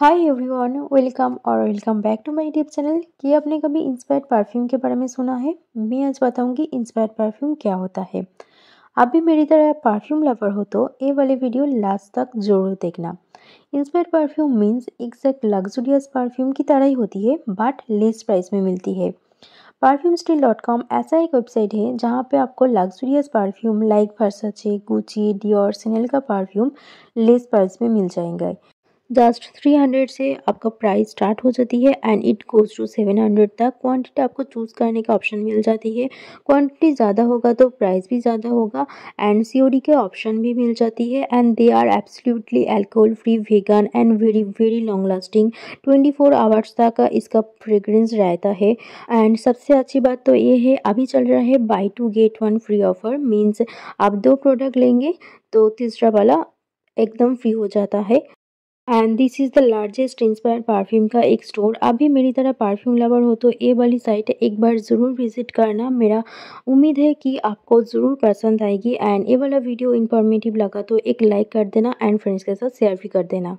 हाय everyone welcome और welcome back to my YouTube channel कि आपने कभी इंस्पायर्ड परफ्यूम के बारे में सुना है मैं आज बताऊंगी इंस्पायर्ड परफ्यूम क्या होता है आप भी मेरी तरह परफ्यूम लवर हो तो ये वाले वीडियो लास्ट तक जरूर देखना inspired perfume means exact luxurious perfume की तरह ही होती है बट लेस प्राइस में मिलती है परफ्यूम स्टील डॉट कॉम ऐसा एक वेबसाइट है जहाँ पे आपको luxurious perfume like Versace Gucci Dior Chanel का परफ्यूम लेस प्राइस में मिल जाएंगे जस्ट थ्री हंड्रेड से आपका प्राइस स्टार्ट हो जाती है and it goes to seven hundred तक क्वांटिटी आपको चूज़ करने का ऑप्शन मिल जाती है क्वांटिटी ज़्यादा होगा तो प्राइस भी ज़्यादा होगा एंड सी के ऑप्शन भी मिल जाती है and they are absolutely alcohol free vegan and very very long lasting twenty four hours तक इसका फ्रेग्रेंस रहता है एंड सबसे अच्छी बात तो ये है अभी चल रहा है buy two get one free offer means आप दो प्रोडक्ट लेंगे तो तीसरा वाला एकदम फ्री हो जाता है and this is the largest inspire perfume का एक स्टोर आप भी मेरी तरह परफ्यूम लवर हो तो ये वाली साइट एक बार ज़रूर विज़िट करना मेरा उम्मीद है कि आपको ज़रूर पसंद आएगी एंड ये वाला वीडियो इन्फॉर्मेटिव लगा तो एक लाइक कर देना एंड फ्रेंड्स के साथ शेयर भी कर देना